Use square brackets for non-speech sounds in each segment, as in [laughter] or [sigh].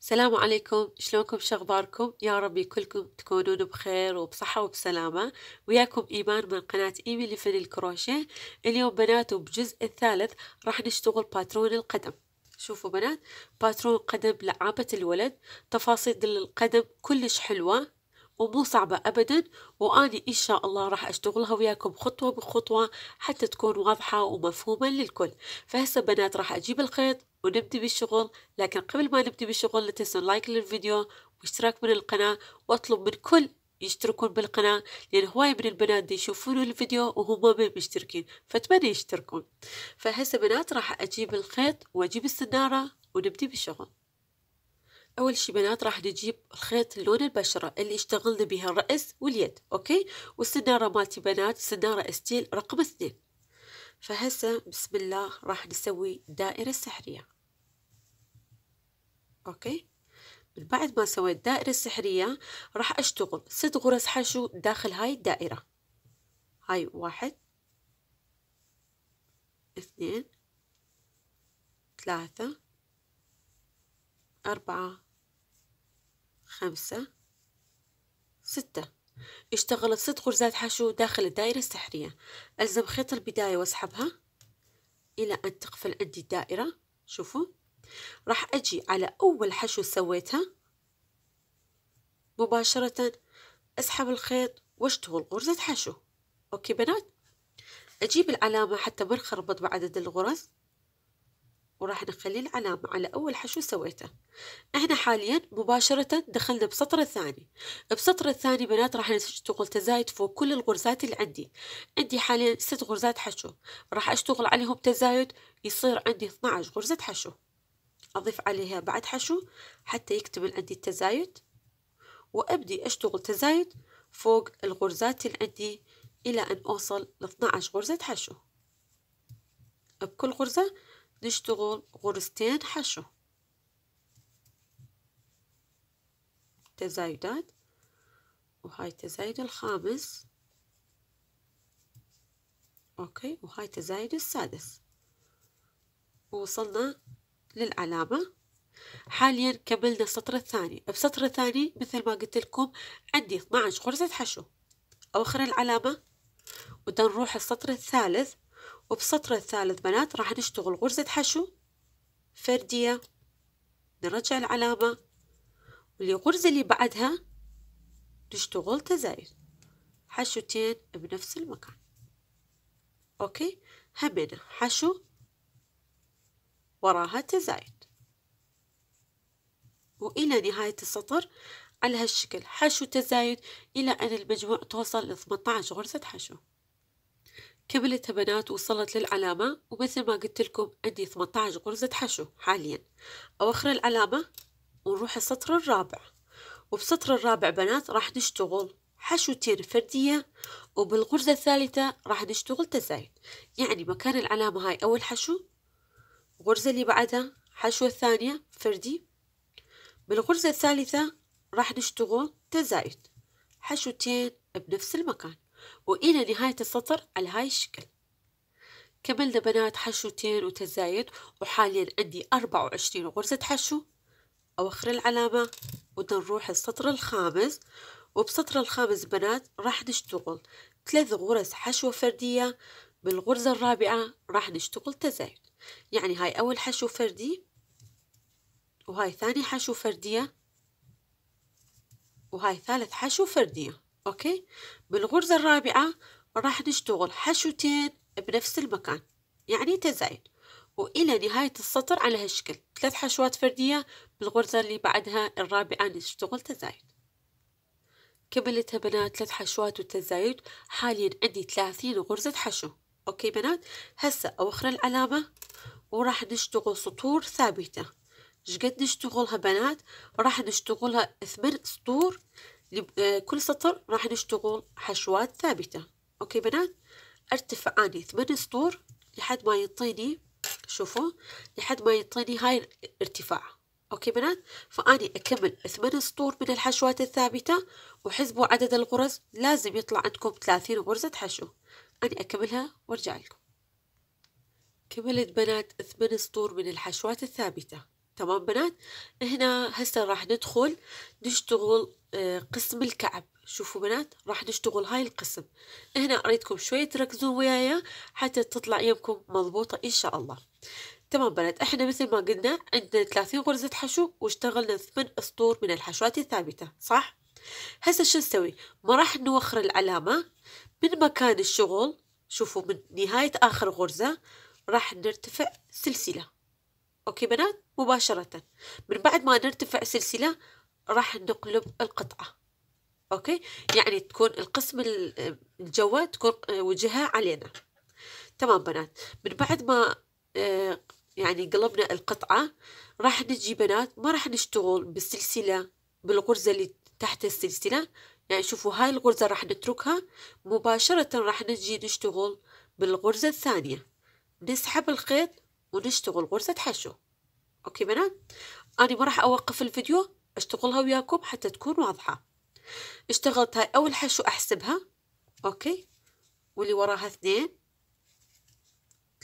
السلام عليكم شلونكم شخباركم يا ربي كلكم تكونون بخير وبصحة وبسلامة وياكم إيمان من قناة إيمي لفن الكروشيه اليوم بنات وبجزء الثالث راح نشتغل باترون القدم شوفوا بنات باترون قدم لعابة الولد تفاصيل القدم كلش حلوة ومو صعبة أبدا وأني إن شاء الله راح أشتغلها وياكم خطوة بخطوة حتى تكون واضحة ومفهومة للكل فهسه بنات راح أجيب الخيط ونبدي بالشغل لكن قبل ما نبدي بالشغل لا تنسوا لايك للفيديو واشتراك من القناة واطلب من كل يشتركون بالقناة لأن هواي من البنات دي يشوفون الفيديو وهم ما مشتركين فأتمنى يشتركون فهسه بنات راح أجيب الخيط وأجيب السنارة ونبدي بالشغل أول شي بنات راح نجيب خيط لون البشرة اللي اشتغلنا بها الرأس واليد أوكي والسنارة مالتي بنات سنارة استيل رقم اثنين فهسه بسم الله راح نسوي دائرة سحرية أوكي من بعد ما سويت دائره سحريه راح أشتغل ست غرز حشو داخل هاي الدائرة هاي واحد اثنين ثلاثة أربعة خمسة ستة اشتغلت ست غرزات حشو داخل الدائرة السحرية ألزم خيط البداية واسحبها إلى أن تقفل عندي الدائرة شوفوا راح أجي على أول حشو سويتها مباشرة أسحب الخيط واشتغل غرزة حشو أوكي بنات أجيب العلامة حتى ما نخربط بعدد الغرز وراح نخلي العلامة على أول حشو سويته إحنا حاليا مباشرة دخلنا بسطر الثاني بسطر الثاني بنات راح نشتغل تزايد فوق كل الغرزات اللي عندي عندي حاليا ست غرزات حشو راح أشتغل عليهم تزايد يصير عندي 12 غرزة حشو أضيف عليها بعد حشو حتى يكتب عندي التزايد وأبدي أشتغل تزايد فوق الغرزات اللي عندي إلى أن أوصل ل 12 غرزة حشو بكل غرزة نشتغل غرزتين حشو تزايدات وهاي التزايد الخامس أوكي وهاي التزايد السادس ووصلنا للعلامة حاليا كملنا السطر الثاني بسطر الثاني مثل ما قلت لكم عندي 12 غرزة حشو أوخر العلامة نروح السطر الثالث وبسطر الثالث بنات راح نشتغل غرزة حشو فردية نرجع العلامة والغرزة اللي بعدها نشتغل تزايد حشوتين بنفس المكان أوكي همنا حشو وراها تزايد وإلى نهاية السطر على هالشكل حشو تزايد إلى أن المجموع توصل ل 18 غرزة حشو كملت بنات وصلت للعلامة ومثل ما قلت لكم عندي 18 غرزة حشو حاليا أوخر العلامة ونروح السطر الرابع وبسطر الرابع بنات راح نشتغل حشوتين فردية وبالغرزة الثالثة راح نشتغل تزايد يعني مكان العلامة هاي أول حشو الغرزة اللي بعدها حشوة ثانية فردي بالغرزة الثالثة راح نشتغل تزايد حشوتين بنفس المكان وإلى نهاية السطر على هاي الشكل كملنا بنات حشوتين وتزايد وحاليا عندي أربعة وعشرين غرزة حشو أوخر العلامة ونروح نروح السطر الخامس وبسطر الخامس بنات راح نشتغل ثلاث غرز حشوة فردية بالغرزة الرابعة راح نشتغل تزايد يعني هاي أول حشو فردي وهاي ثاني حشو فردية وهاي ثالث حشو فردية أوكي بالغرزة الرابعة راح نشتغل حشوتين بنفس المكان يعني تزايد وإلى نهاية السطر على هالشكل ثلاث حشوات فردية بالغرزة اللي بعدها الرابعة نشتغل تزايد كملتها بنات ثلاث حشوات وتزايد حاليا عندي ثلاثين غرزة حشو اوكي بنات هسه اوخر العلامه وراح نشتغل سطور ثابته شقد نشتغلها بنات راح نشتغلها ثمان سطور آه، كل سطر راح نشتغل حشوات ثابته اوكي بنات ارتفع اني ثمان سطور لحد ما يعطيني شوفوا لحد ما يعطيني هاي الارتفاع اوكي بنات فاني اكمل ثمان سطور من الحشوات الثابته وحسبوا عدد الغرز لازم يطلع عندكم ثلاثين غرزه حشو أنا أكملها وأرجع لكم كملت بنات ثمان سطور من الحشوات الثابتة تمام بنات هنا هسه راح ندخل نشتغل آه، قسم الكعب شوفوا بنات راح نشتغل هاي القسم هنا اريدكم شوية تركزون ويايا حتى تطلع يمكم مضبوطة ان شاء الله تمام بنات احنا مثل ما قلنا عندنا 30 غرزة حشو واشتغلنا ثمان سطور من الحشوات الثابتة صح؟ هسه شو نسوي ما راح نوخر العلامة من مكان الشغل شوفوا من نهاية آخر غرزة راح نرتفع سلسلة أوكي بنات مباشرة من بعد ما نرتفع سلسلة راح نقلب القطعة أوكي يعني تكون القسم الجوة تكون آه، وجهها علينا تمام بنات من بعد ما آه، يعني قلبنا القطعة راح نجي بنات ما راح نشتغل بالسلسلة بالغرزة اللي تحت السلسلة يعني شوفوا هاي الغرزة راح نتركها مباشرة راح نجي نشتغل بالغرزة الثانية نسحب الخيط ونشتغل غرزة حشو أوكي بنات أنا ما راح أوقف الفيديو أشتغلها وياكم حتى تكون واضحة اشتغلت هاي أول حشو أحسبها أوكي واللي وراها اثنين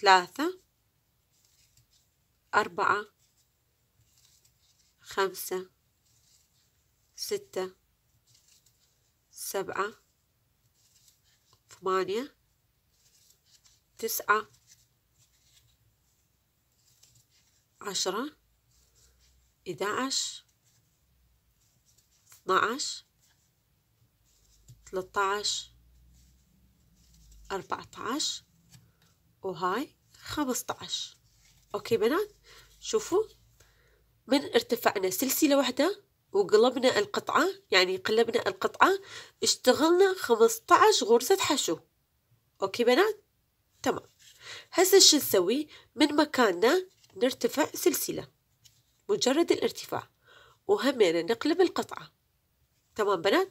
ثلاثة أربعة خمسة ستة سبعة ثمانية تسعة عشرة إحدى عشر اثنا ثلاثة عشر أربعة عشر وهاي خمسة عشر أوكي بنات شوفوا من ارتفعنا سلسلة واحدة وقلبنا القطعة يعني قلبنا القطعة اشتغلنا 15 غرزة حشو أوكي بنات تمام هسه شو نسوي من مكاننا نرتفع سلسلة مجرد الارتفاع وهمينا نقلب القطعة تمام بنات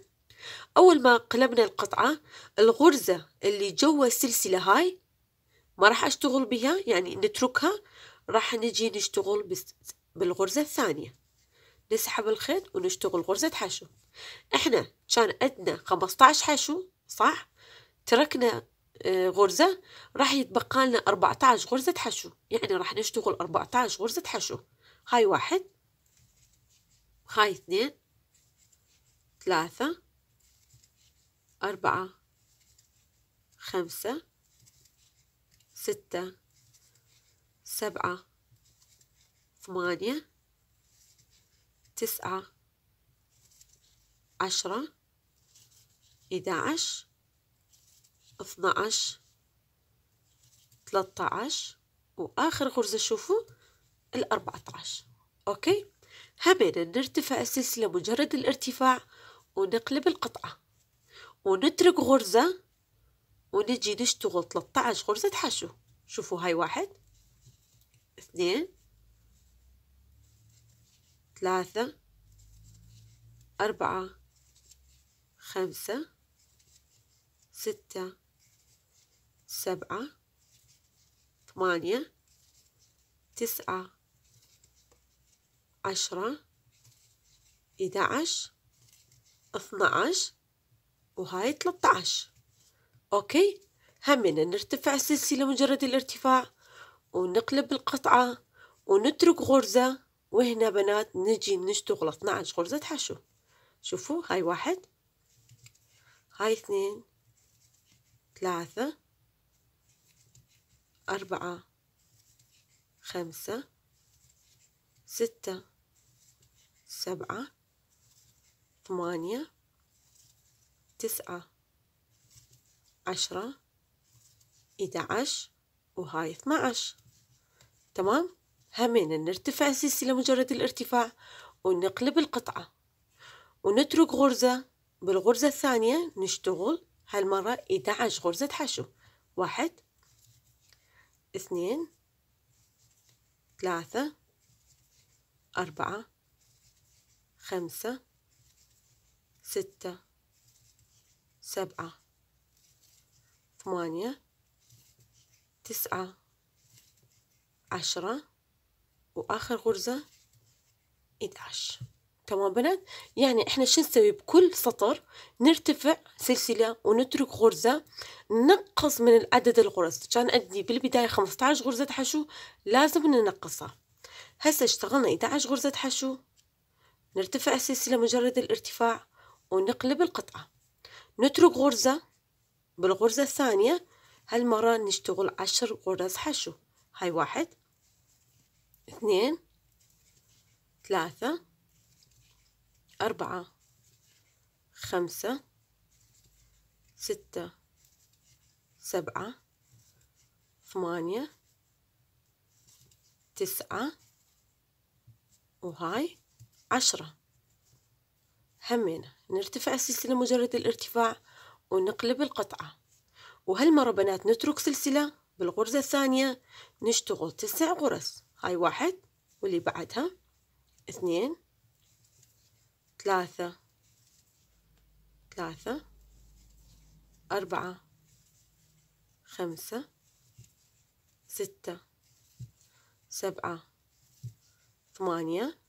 أول ما قلبنا القطعة الغرزة اللي جوا السلسلة هاي ما راح أشتغل بها يعني نتركها راح نجي نشتغل بالغرزة الثانية نسحب الخيط ونشتغل غرزة حشو احنا كان عندنا 15 حشو صح تركنا آه، غرزة راح يتبقى لنا 14 غرزة حشو يعني راح نشتغل 14 غرزة حشو هاي واحد هاي اثنين ثلاثة أربعة خمسة ستة سبعة ثمانية تسعة عشرة إحدى عشر ثلاثة عشر وآخر غرزة شوفوا الأربعة عشر أوكي همنا نرتفع السلسلة مجرد الارتفاع ونقلب القطعة ونترك غرزة ونجي نشتغل 13 غرزة حشو شوفوا هاي واحد اثنين ثلاثة أربعة خمسة ستة سبعة ثمانية تسعة عشرة إحدى عشر اثنى عشر وهاي ثلاثة عشر أوكي همنا نرتفع السلسلة مجرد الارتفاع ونقلب القطعة ونترك غرزة وهنا بنات نجي نشتغل 12 غرزة حشو شوفوا هاي واحد هاي اثنين ثلاثة أربعة خمسة ستة سبعة ثمانية تسعة عشرة إحدى عشر وهاي اثنى عشر تمام همنا نرتفع السلسلة مجرد الارتفاع ونقلب القطعة ونترك غرزة بالغرزة الثانية نشتغل هالمرة 11 غرزة حشو واحد اثنين ثلاثة أربعة خمسة ستة سبعة ثمانية تسعة عشرة وآخر غرزة 11 تمام بنات يعني احنا شو نسوي بكل سطر نرتفع سلسلة ونترك غرزة ننقص من عدد الغرز كان عندي بالبداية 15 غرزة حشو لازم ننقصها هسه اشتغلنا 11 غرزة حشو نرتفع السلسلة مجرد الارتفاع ونقلب القطعة نترك غرزة بالغرزة الثانية هالمرة نشتغل عشر غرز حشو هاي واحد اثنين ثلاثة أربعة خمسة ستة سبعة ثمانية تسعة وهاي عشرة همينا نرتفع السلسلة مجرد الارتفاع ونقلب القطعة وهالمرة بنات نترك سلسلة بالغرزة الثانية نشتغل تسع غرز هاي واحد واللي بعدها اثنين ثلاثة ثلاثة أربعة خمسة ستة سبعة ثمانية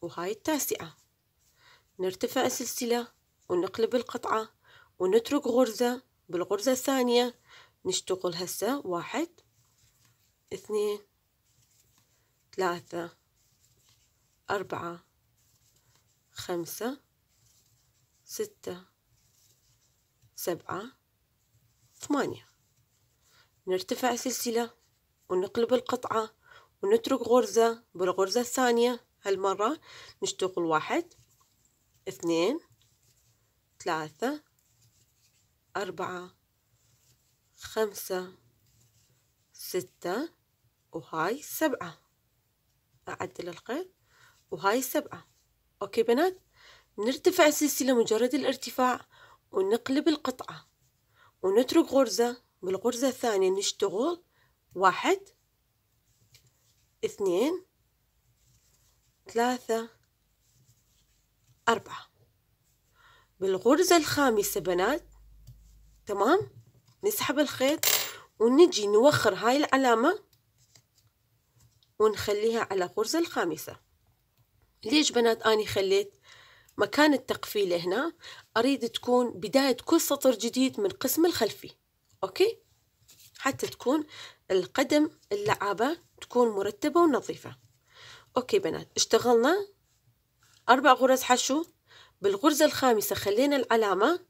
وهاي التاسعة نرتفع السلسلة ونقلب القطعة ونترك غرزة بالغرزة الثانية نشتغل هسه واحد اثنين ثلاثة أربعة خمسة ستة سبعة ثمانية نرتفع سلسلة ونقلب القطعة ونترك غرزة بالغرزة الثانية هالمرة نشتغل واحد اثنين ثلاثة أربعة خمسة ستة وهاي سبعة أعدل الخيط وهاي سبعة أوكي بنات نرتفع السلسلة مجرد الارتفاع ونقلب القطعة ونترك غرزة بالغرزة الثانية نشتغل واحد اثنين ثلاثة أربعة بالغرزة الخامسة بنات تمام نسحب الخيط ونجي نوخر هاي العلامة ونخليها على غرزة الخامسة ليش بنات أني خليت مكان التقفيلة هنا أريد تكون بداية كل سطر جديد من قسم الخلفي أوكي حتى تكون القدم اللعابة تكون مرتبة ونظيفة أوكي بنات اشتغلنا أربع غرز حشو بالغرزة الخامسة خلينا العلامة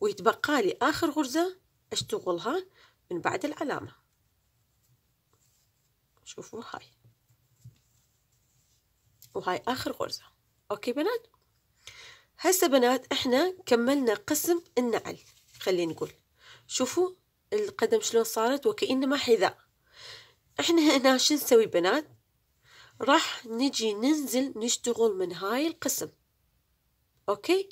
ويتبقى لي آخر غرزة أشتغلها من بعد العلامة شوفوا هاي وهاي آخر غرزة أوكي بنات هسه بنات إحنا كملنا قسم النعل خلينا نقول شوفوا القدم شلون صارت وكأنما حذاء إحنا هنا شو نسوي بنات راح نجي ننزل نشتغل من هاي القسم أوكي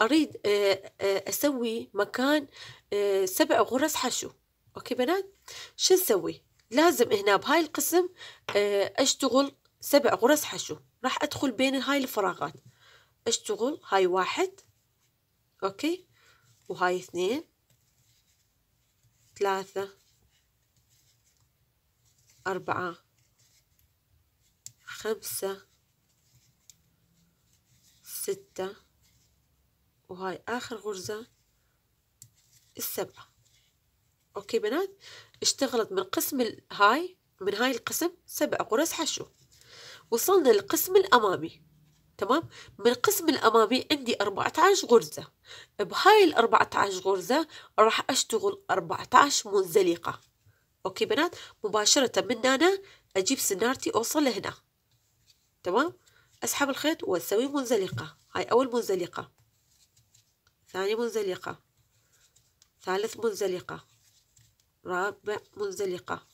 أريد آه، آه، أسوي مكان آه، سبع غرز حشو أوكي بنات شو نسوي لازم هنا بهاي القسم آه، أشتغل سبع غرز حشو راح أدخل بين هاي الفراغات أشتغل هاي واحد أوكي وهاي اثنين ثلاثة أربعة خمسة ستة وهاي آخر غرزة السبعة اوكي بنات اشتغلت من قسم هاي من هاي القسم سبع غرز حشو وصلنا للقسم الامامي تمام من القسم الامامي عندي 14 غرزه بهاي ال 14 غرزه راح اشتغل 14 منزلقه اوكي بنات مباشره من هنا اجيب سنارتي اوصل لهنا تمام اسحب الخيط واسوي منزلقه هاي اول منزلقه ثاني منزلقه ثالث منزلقه رابع منزلقة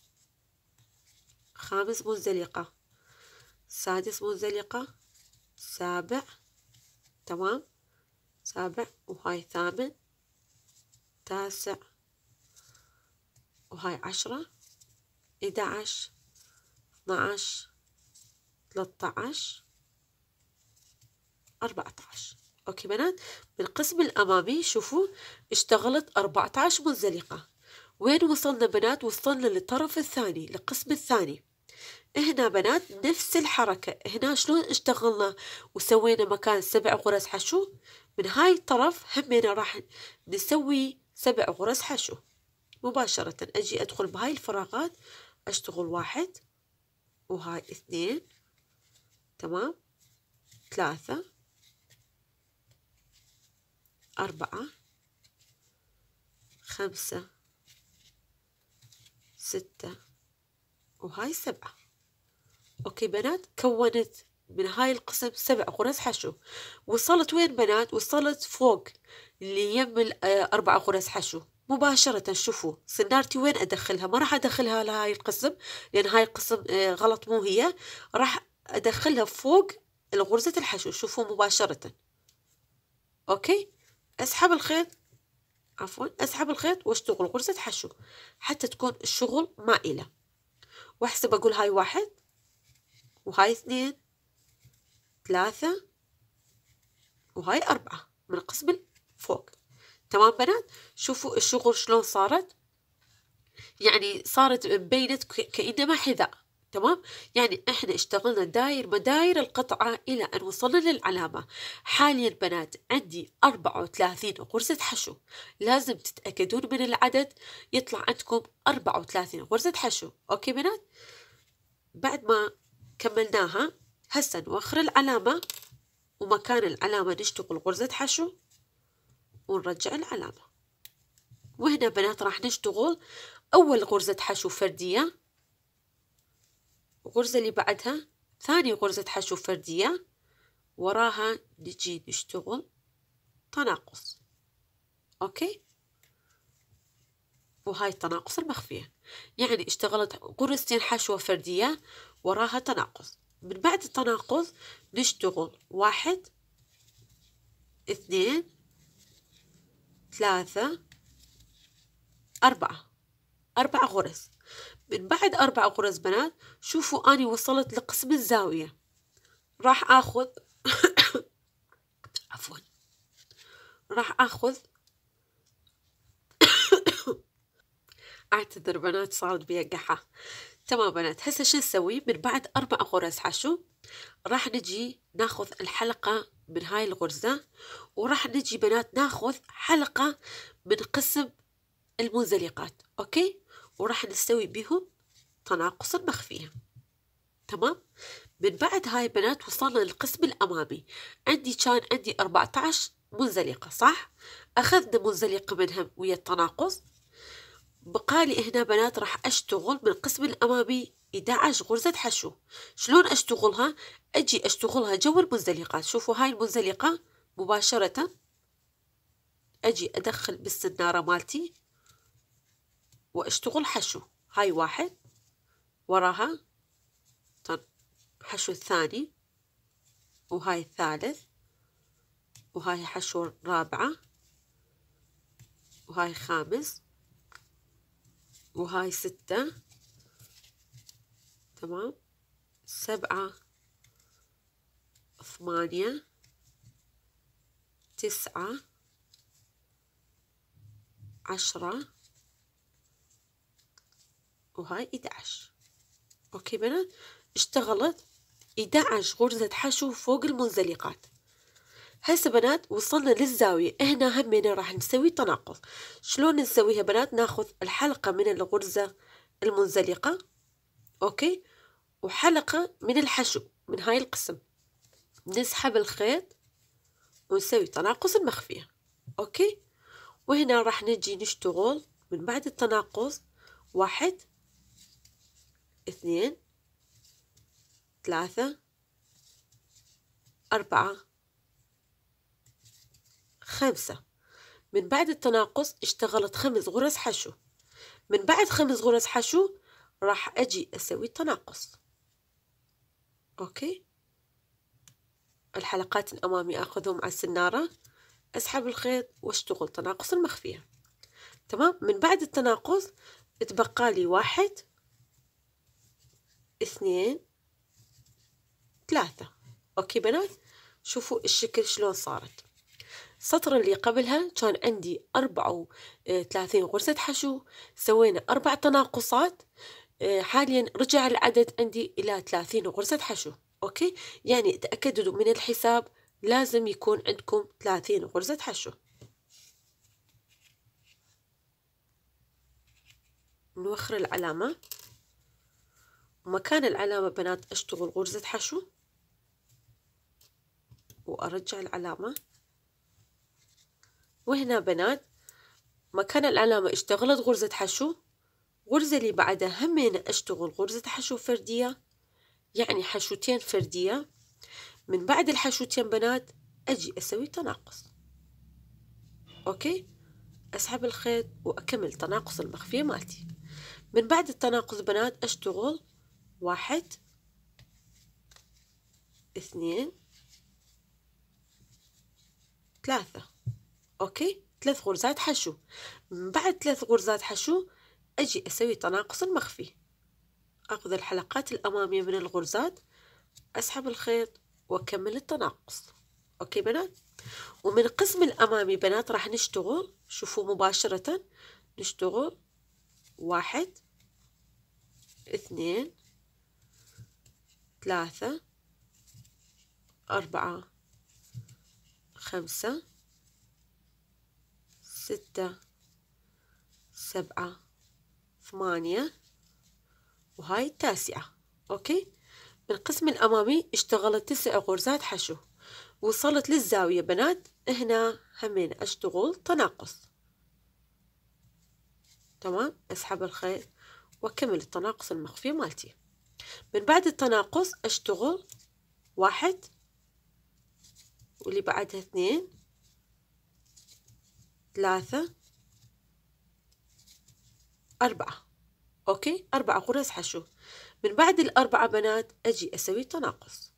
خامس منزلقة سادس منزلقة سابع تمام سابع وهاي ثامن تاسع وهاي عشرة إحدى عشر اثنا عشر ثلاثة عشر أربعة عشر أوكي بنات بالقسم الأمامي شوفوا اشتغلت أربعة عشر منزلقة وين وصلنا بنات وصلنا للطرف الثاني للقسم الثاني هنا بنات نفس الحركة هنا شلون اشتغلنا وسوينا مكان سبع غرز حشو من هاي الطرف همينا راح نسوي سبع غرز حشو مباشرة أجي أدخل بهاي الفراغات أشتغل واحد وهاي اثنين تمام ثلاثة أربعة خمسة ستة وهاي سبعة أوكي بنات كونت من هاي القسم سبع غرز حشو وصلت وين بنات وصلت فوق اللي يم آه، أربع غرز حشو مباشرة شوفوا صنارتي وين أدخلها ما راح أدخلها لهاي القسم لأن هاي القسم آه، غلط مو هي راح أدخلها فوق الغرزة الحشو شوفوا مباشرة أوكي أسحب الخيط عفوا أسحب الخيط واشتغل غرزة حشو حتى تكون الشغل مائلة واحسب أقول هاي واحد وهاي اثنين ثلاثة وهاي أربعة من القسم فوق تمام بنات شوفوا الشغل شلون صارت يعني صارت مبينة كأنما حذاء تمام يعني احنا اشتغلنا داير مداير القطعة الى ان وصلنا للعلامة حاليا بنات عندي 34 غرزة حشو لازم تتأكدون من العدد يطلع عندكم 34 غرزة حشو اوكي بنات بعد ما كملناها هسا نوخر العلامة ومكان العلامة نشتغل غرزة حشو ونرجع العلامة وهنا بنات راح نشتغل أول غرزة حشو فردية الغرزة اللي بعدها ثاني غرزة حشو فردية وراها نجي نشتغل تناقص أوكي وهاي التناقص المخفية يعني اشتغلت غرزتين حشوة فردية وراها تناقص من بعد التناقص نشتغل واحد اثنين ثلاثة أربعة أربعة غرز من بعد أربع غرز بنات شوفوا أني وصلت لقسم الزاوية راح أخذ [coughs] عفوا راح أخذ [coughs] أعتذر بنات صارت بيا قحة تمام بنات هسه شو نسوي من بعد أربع غرز حشو راح نجي ناخذ الحلقة من هاي الغرزة وراح نجي بنات ناخذ حلقة من قسم المنزلقات أوكي وراح نسوي بهم تناقص مخفية تمام من بعد هاي بنات وصلنا للقسم الأمامي عندي كان عندي 14 منزلقة صح أخذنا منزلقة منها ويا التناقص بقالي هنا بنات راح أشتغل من القسم الأمامي 11 غرزة حشو شلون أشتغلها أجي أشتغلها جو المنزلقات شوفوا هاي المنزلقة مباشرة أجي أدخل بالسنارة مالتي وأشتغل حشو هاي واحد وراها حشو الثاني وهاي الثالث وهاي حشو الرابعة وهاي خامس وهاي ستة تمام سبعة ثمانية تسعة عشرة وهاي إدعش اوكي بنات اشتغلت 11 غرزة حشو فوق المنزلقات هسه بنات وصلنا للزاوية هنا همنا راح نسوي تناقض شلون نسويها بنات ناخذ الحلقة من الغرزة المنزلقة اوكي وحلقة من الحشو من هاي القسم نسحب الخيط ونسوي تناقص المخفية اوكي وهنا راح نجي نشتغل من بعد التناقص واحد اثنين ثلاثة أربعة خمسة من بعد التناقص اشتغلت خمس غرز حشو من بعد خمس غرز حشو راح أجي أسوي التناقص أوكي الحلقات الأمامي أخذهم على السنارة أسحب الخيط واشتغل تناقص المخفية تمام من بعد التناقص اتبقى لي واحد اثنين ثلاثة أوكي بنات شوفوا الشكل شلون صارت السطر اللي قبلها كان عندي أربعة وثلاثين غرزة حشو سوينا أربع تناقصات آه، حاليا رجع العدد عندي إلى ثلاثين غرزة حشو أوكي يعني تأكدوا من الحساب لازم يكون عندكم ثلاثين غرزة حشو نوخر العلامة مكان العلامة بنات أشتغل غرزة حشو وأرجع العلامة وهنا بنات مكان العلامة اشتغلت غرزة حشو غرزة اللي بعدها همين أشتغل غرزة حشو فردية يعني حشوتين فردية من بعد الحشوتين بنات أجي أسوي تناقص أوكي أسحب الخيط وأكمل تناقص المخفية مالتي من بعد التناقص بنات أشتغل واحد اثنين ثلاثة أوكي ثلاث غرزات حشو من بعد ثلاث غرزات حشو أجي أسوي تناقص المخفي أخذ الحلقات الأمامية من الغرزات أسحب الخيط وأكمل التناقص أوكي بنات ومن قسم الأمامي بنات راح نشتغل شوفوا مباشرة نشتغل واحد اثنين ثلاثة أربعة خمسة ستة سبعة ثمانية وهاي التاسعة أوكي بالقسم الأمامي اشتغلت تسع غرزات حشو وصلت للزاوية بنات هنا همين أشتغل تناقص تمام أسحب الخيط وأكمل التناقص المخفي مالتي من بعد التناقص أشتغل واحد واللي بعدها اثنين ثلاثة أربعة أوكي أربعة غرز حشو من بعد الأربعة بنات أجي أسوي تناقص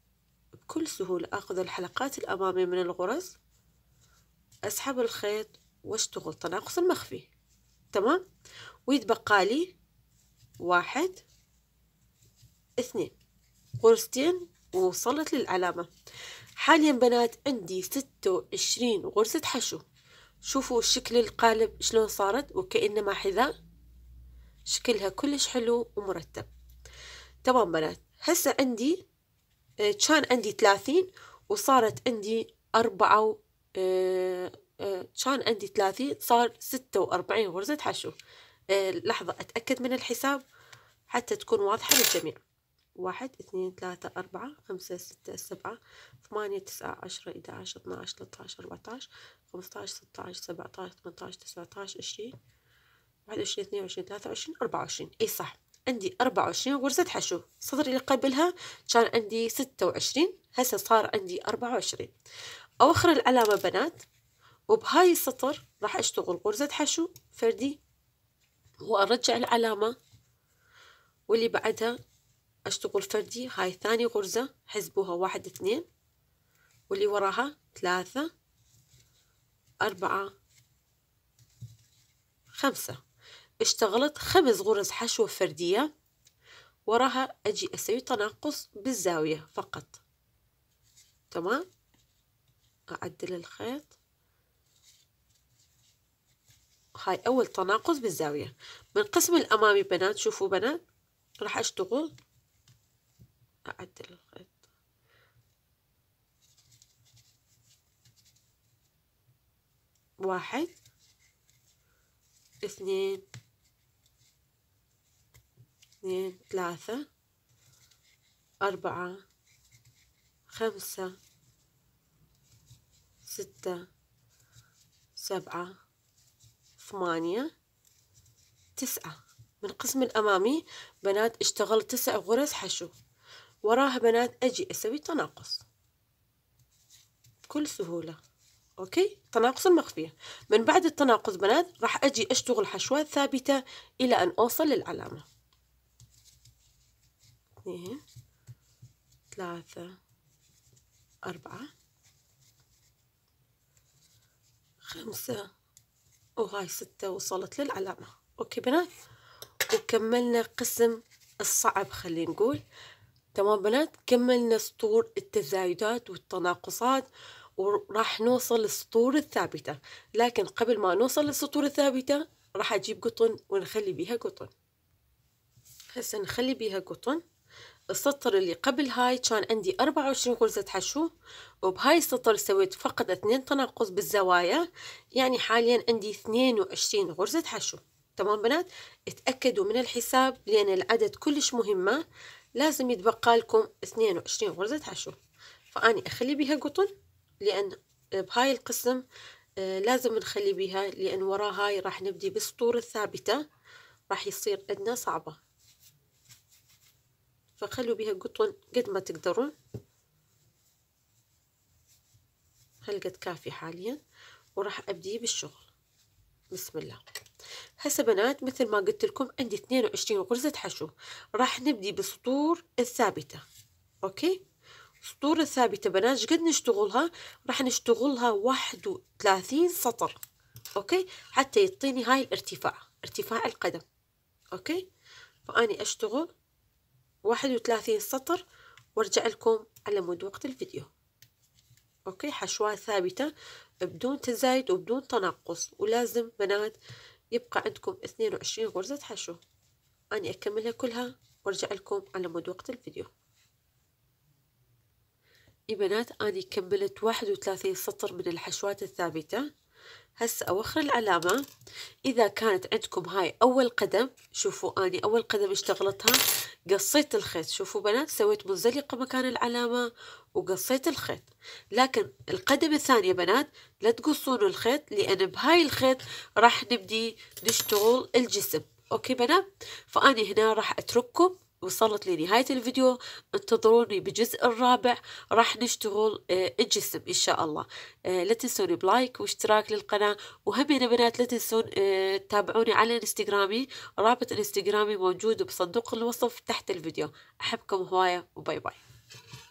بكل سهولة أخذ الحلقات الأمامية من الغرز أسحب الخيط واشتغل تناقص المخفي تمام ويتبقى لي واحد اثنين غرزتين ووصلت للعلامة حاليا بنات عندي ستة وعشرين غرزة حشو شوفوا شكل القالب شلون صارت وكأنما حذاء شكلها كلش حلو ومرتب تمام بنات هسه عندي آه، كان عندي ثلاثين وصارت عندي أربعة و... آه، آه، كان عندي ثلاثين صار ستة وأربعين غرزة حشو لحظة أتأكد من الحساب حتى تكون واضحة للجميع واحد اثنين ثلاثة أربعة خمسة ستة سبعة ثمانية تسعة عشرة إحدى عشر اثنا عشر ثلاثة عشر أربعة عشر خمسة عشر ستة عشر سبعة عشر ثمانية عشر تسعة عشر عشرين واحد وعشرين اثنين وعشرين ثلاثة وعشرين أربعة وعشرين إي صح عندي أربعة وعشرين غرزة حشو الصدر اللي قبلها كان عندي ستة وعشرين هسه صار عندي أربعة وعشرين أوخر العلامة بنات وبهاي السطر راح أشتغل غرزة حشو فردي وأرجع العلامة واللي بعدها أشتغل فردي هاي ثاني غرزة حسبوها واحد اثنين واللي وراها ثلاثة أربعة خمسة اشتغلت خمس غرز حشوة فردية وراها أجي أسوي تناقص بالزاوية فقط تمام أعدل الخيط هاي أول تناقص بالزاوية من القسم الأمامي بنات شوفوا بنات راح أشتغل أعدل الخيط واحد اثنين اثنين ثلاثة أربعة خمسة ستة سبعة ثمانية تسعة من القسم الأمامي بنات اشتغل تسع غرز حشو وراها بنات أجي أسوي تناقص بكل سهولة أوكي تناقص المخفية من بعد التناقص بنات راح أجي أشتغل حشوات ثابتة إلى أن أوصل للعلامة اثنين ثلاثة أربعة خمسة وهاي ستة وصلت للعلامة أوكي بنات وكملنا قسم الصعب خلينا نقول تمام بنات كملنا سطور التزايدات والتناقصات وراح نوصل للسطور الثابتة لكن قبل ما نوصل للسطور الثابتة راح أجيب قطن ونخلي بيها قطن هسه نخلي بيها قطن السطر اللي قبل هاي كان عندي أربعة وعشرين غرزة حشو وبهاي السطر سويت فقط اثنين تناقص بالزوايا يعني حاليا عندي اثنين وعشرين غرزة حشو تمام بنات اتأكدوا من الحساب لأن العدد كلش مهمة لازم يتبقى لكم اثنين وعشرين غرزة حشو فأني أخلي بها قطن لأن بهاي القسم آه، لازم نخلي بها لأن ورا هاي راح نبدي بالسطور الثابتة راح يصير أدنى صعبة فخلوا بها قطن قد ما تقدرون هلقد كافي حاليا وراح أبدي بالشغل بسم الله هسه بنات مثل ما قلت لكم عندي 22 غرزة حشو راح نبدي بالسطور الثابتة اوكي السطور الثابتة بنات قد نشتغلها راح نشتغلها واحد وثلاثين سطر اوكي حتى يعطيني هاي الارتفاع ارتفاع القدم اوكي فاني اشتغل واحد وثلاثين سطر وارجع لكم على مود وقت الفيديو اوكي حشوات ثابتة بدون تزايد وبدون تناقص ولازم بنات يبقى عندكم اثنين وعشرين غرزة حشو أنا أكملها كلها وارجع لكم على مود وقت الفيديو يا بنات أنا كملت واحد وثلاثين سطر من الحشوات الثابتة هسه أوخر العلامة إذا كانت عندكم هاي أول قدم شوفوا أني أول قدم اشتغلتها قصيت الخيط شوفوا بنات سويت منزلقة مكان العلامة وقصيت الخيط لكن القدم الثانية بنات لا تقصون الخيط لأن بهاي الخيط راح نبدي نشتغل الجسم أوكي بنات فأني هنا راح أترككم وصلت لنهاية الفيديو انتظروني بالجزء الرابع راح نشتغل آه، الجسم إن شاء الله آه، لا تنسوني بلايك واشتراك للقناة وهم يا بنات لا تنسون آه، تابعوني على انستغرامي رابط انستغرامي موجود بصندوق الوصف تحت الفيديو أحبكم هواية وباي باي